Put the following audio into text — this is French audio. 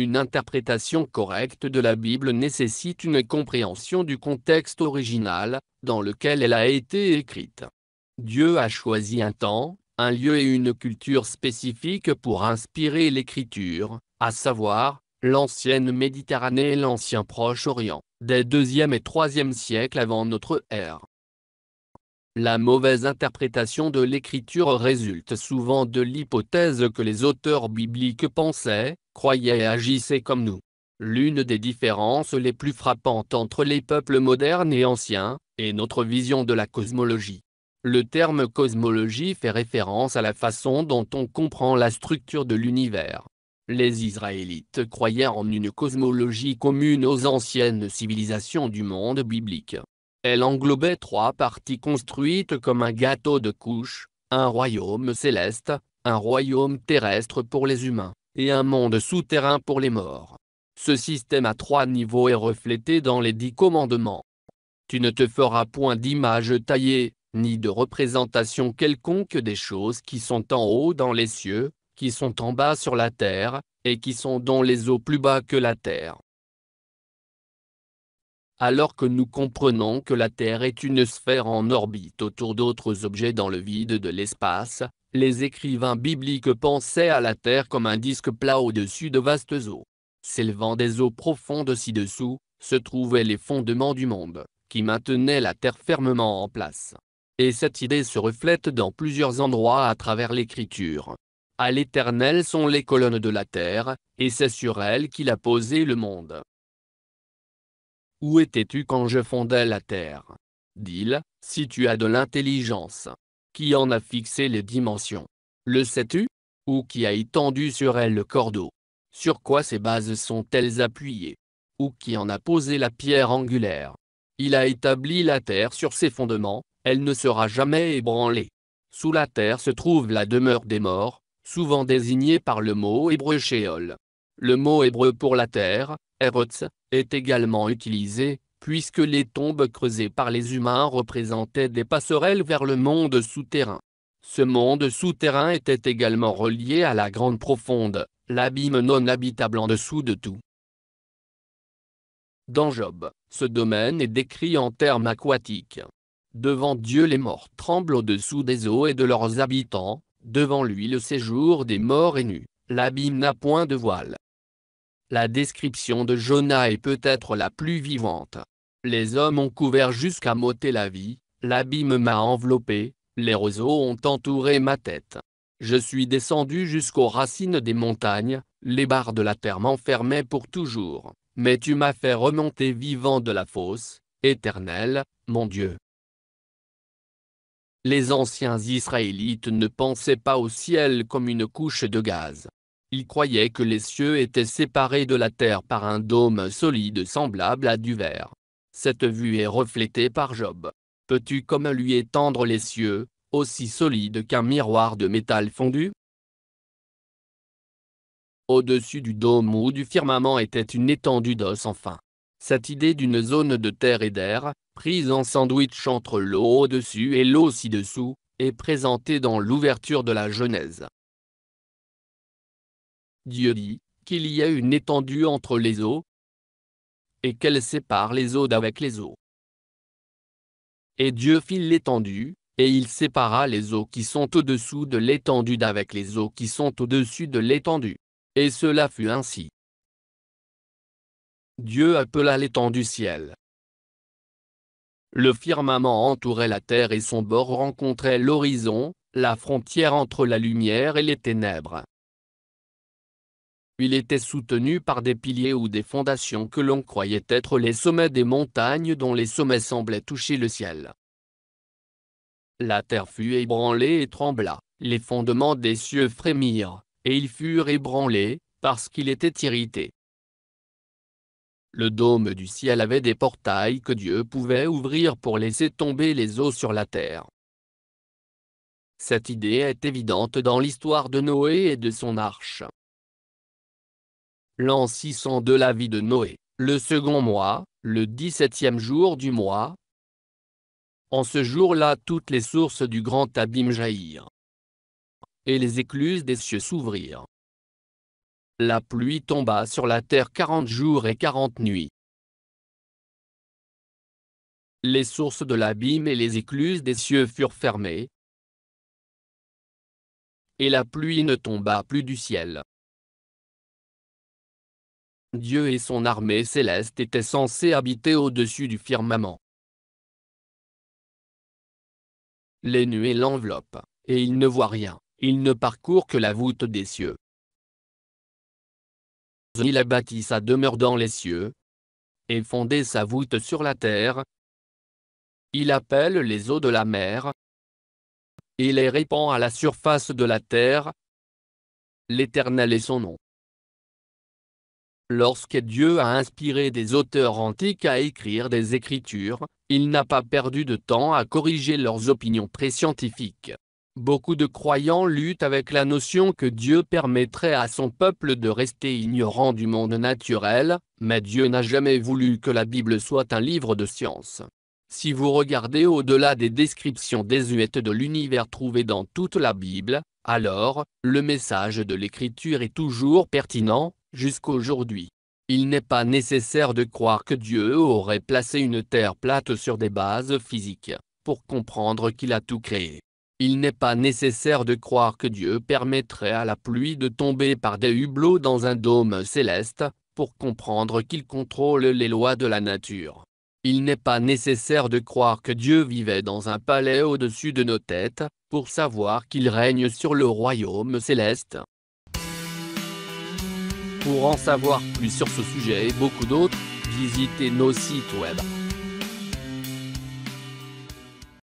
Une interprétation correcte de la Bible nécessite une compréhension du contexte original, dans lequel elle a été écrite. Dieu a choisi un temps, un lieu et une culture spécifiques pour inspirer l'écriture, à savoir, l'ancienne Méditerranée et l'ancien Proche-Orient, des 2e et 3e siècles avant notre ère. La mauvaise interprétation de l'écriture résulte souvent de l'hypothèse que les auteurs bibliques pensaient, croyaient et agissaient comme nous. L'une des différences les plus frappantes entre les peuples modernes et anciens, est notre vision de la cosmologie. Le terme cosmologie fait référence à la façon dont on comprend la structure de l'univers. Les Israélites croyaient en une cosmologie commune aux anciennes civilisations du monde biblique. Elle englobait trois parties construites comme un gâteau de couches, un royaume céleste, un royaume terrestre pour les humains, et un monde souterrain pour les morts. Ce système à trois niveaux est reflété dans les dix commandements. Tu ne te feras point d'image taillée, ni de représentation quelconque des choses qui sont en haut dans les cieux, qui sont en bas sur la terre, et qui sont dans les eaux plus bas que la terre alors que nous comprenons que la Terre est une sphère en orbite autour d'autres objets dans le vide de l'espace, les écrivains bibliques pensaient à la Terre comme un disque plat au-dessus de vastes eaux. S'élevant des eaux profondes ci-dessous, se trouvaient les fondements du monde, qui maintenaient la Terre fermement en place. Et cette idée se reflète dans plusieurs endroits à travers l'Écriture. À l'Éternel sont les colonnes de la terre, et c'est sur elle qu'il a posé le monde. Où étais-tu quand je fondais la terre Dis-le, si tu as de l'intelligence. Qui en a fixé les dimensions Le sais-tu Ou qui a étendu sur elle le cordeau Sur quoi ses bases sont-elles appuyées Ou qui en a posé la pierre angulaire Il a établi la terre sur ses fondements, elle ne sera jamais ébranlée. Sous la terre se trouve la demeure des morts, souvent désignée par le mot hébreu le mot hébreu pour la terre, Eretz, est également utilisé, puisque les tombes creusées par les humains représentaient des passerelles vers le monde souterrain. Ce monde souterrain était également relié à la grande profonde, l'abîme non habitable en dessous de tout. Dans Job, ce domaine est décrit en termes aquatiques. Devant Dieu les morts tremblent au-dessous des eaux et de leurs habitants, devant lui le séjour des morts est nu, l'abîme n'a point de voile. La description de Jonah est peut-être la plus vivante. Les hommes ont couvert jusqu'à m'ôter la vie, l'abîme m'a enveloppé, les roseaux ont entouré ma tête. Je suis descendu jusqu'aux racines des montagnes, les barres de la terre m'enfermaient pour toujours, mais tu m'as fait remonter vivant de la fosse, éternel, mon Dieu. Les anciens Israélites ne pensaient pas au ciel comme une couche de gaz. Il croyait que les cieux étaient séparés de la terre par un dôme solide semblable à du verre. Cette vue est reflétée par Job. Peux-tu comme lui étendre les cieux, aussi solides qu'un miroir de métal fondu Au-dessus du dôme ou du firmament était une étendue d'os enfin. Cette idée d'une zone de terre et d'air, prise en sandwich entre l'eau au-dessus et l'eau ci-dessous, est présentée dans l'ouverture de la Genèse. Dieu dit qu'il y a une étendue entre les eaux et qu'elle sépare les eaux d'avec les eaux. Et Dieu fit l'étendue, et il sépara les eaux qui sont au-dessous de l'étendue d'avec les eaux qui sont au-dessus de l'étendue. Et cela fut ainsi. Dieu appela l'étendue ciel. Le firmament entourait la terre et son bord rencontrait l'horizon, la frontière entre la lumière et les ténèbres. Il était soutenu par des piliers ou des fondations que l'on croyait être les sommets des montagnes dont les sommets semblaient toucher le ciel. La terre fut ébranlée et trembla, les fondements des cieux frémirent, et ils furent ébranlés, parce qu'il était irrité. Le dôme du ciel avait des portails que Dieu pouvait ouvrir pour laisser tomber les eaux sur la terre. Cette idée est évidente dans l'histoire de Noé et de son arche l'an 602 de la vie de Noé, le second mois, le dix-septième jour du mois. En ce jour-là toutes les sources du grand abîme jaillirent. Et les écluses des cieux s'ouvrirent. La pluie tomba sur la terre quarante jours et quarante nuits. Les sources de l'abîme et les écluses des cieux furent fermées. Et la pluie ne tomba plus du ciel. Dieu et son armée céleste étaient censés habiter au-dessus du firmament. Les nuées l'enveloppent, et il ne voit rien, il ne parcourt que la voûte des cieux. Il a bâti sa demeure dans les cieux, et fondé sa voûte sur la terre. Il appelle les eaux de la mer, et les répand à la surface de la terre. L'Éternel est son nom. Lorsque Dieu a inspiré des auteurs antiques à écrire des écritures, il n'a pas perdu de temps à corriger leurs opinions pré-scientifiques. Beaucoup de croyants luttent avec la notion que Dieu permettrait à son peuple de rester ignorant du monde naturel, mais Dieu n'a jamais voulu que la Bible soit un livre de science. Si vous regardez au-delà des descriptions désuètes de l'univers trouvées dans toute la Bible, alors, le message de l'Écriture est toujours pertinent, Jusqu'aujourd'hui, il n'est pas nécessaire de croire que Dieu aurait placé une terre plate sur des bases physiques, pour comprendre qu'il a tout créé. Il n'est pas nécessaire de croire que Dieu permettrait à la pluie de tomber par des hublots dans un dôme céleste, pour comprendre qu'il contrôle les lois de la nature. Il n'est pas nécessaire de croire que Dieu vivait dans un palais au-dessus de nos têtes, pour savoir qu'il règne sur le royaume céleste. Pour en savoir plus sur ce sujet et beaucoup d'autres, visitez nos sites web